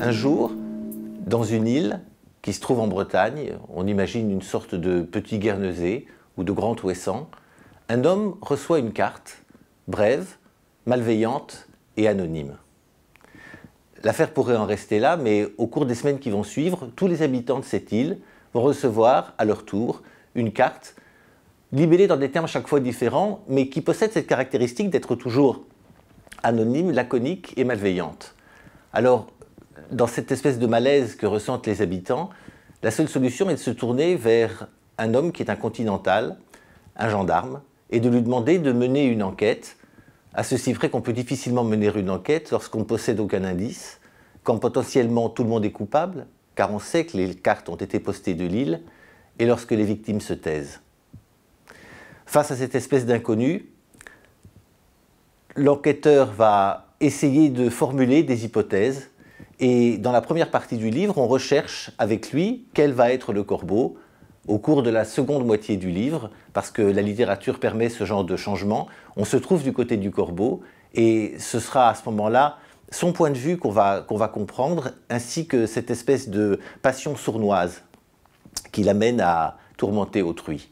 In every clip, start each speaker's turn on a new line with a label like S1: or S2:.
S1: Un jour, dans une île qui se trouve en Bretagne, on imagine une sorte de petit Guernesey ou de grand Ouessant, un homme reçoit une carte, brève, malveillante et anonyme. L'affaire pourrait en rester là, mais au cours des semaines qui vont suivre, tous les habitants de cette île vont recevoir, à leur tour, une carte libellée dans des termes chaque fois différents, mais qui possède cette caractéristique d'être toujours anonyme, laconique et malveillante. Alors, dans cette espèce de malaise que ressentent les habitants, la seule solution est de se tourner vers un homme qui est un continental, un gendarme, et de lui demander de mener une enquête, à ceci près qu'on peut difficilement mener une enquête lorsqu'on ne possède aucun indice, quand potentiellement tout le monde est coupable, car on sait que les cartes ont été postées de l'île, et lorsque les victimes se taisent. Face à cette espèce d'inconnu, l'enquêteur va essayer de formuler des hypothèses et dans la première partie du livre, on recherche avec lui quel va être le corbeau au cours de la seconde moitié du livre, parce que la littérature permet ce genre de changement. On se trouve du côté du corbeau et ce sera à ce moment-là son point de vue qu'on va, va comprendre, ainsi que cette espèce de passion sournoise qui l'amène à tourmenter autrui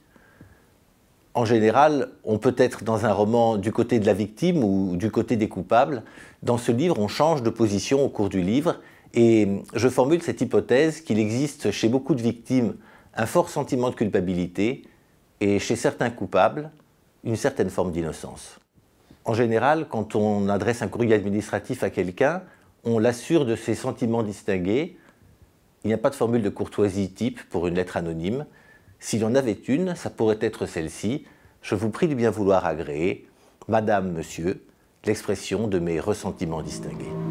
S1: en général, on peut être dans un roman du côté de la victime ou du côté des coupables. Dans ce livre, on change de position au cours du livre et je formule cette hypothèse qu'il existe chez beaucoup de victimes un fort sentiment de culpabilité et chez certains coupables une certaine forme d'innocence. En général, quand on adresse un courrier administratif à quelqu'un, on l'assure de ses sentiments distingués. Il n'y a pas de formule de courtoisie type pour une lettre anonyme. S'il y en avait une, ça pourrait être celle-ci. Je vous prie de bien vouloir agréer, Madame, Monsieur, l'expression de mes ressentiments distingués.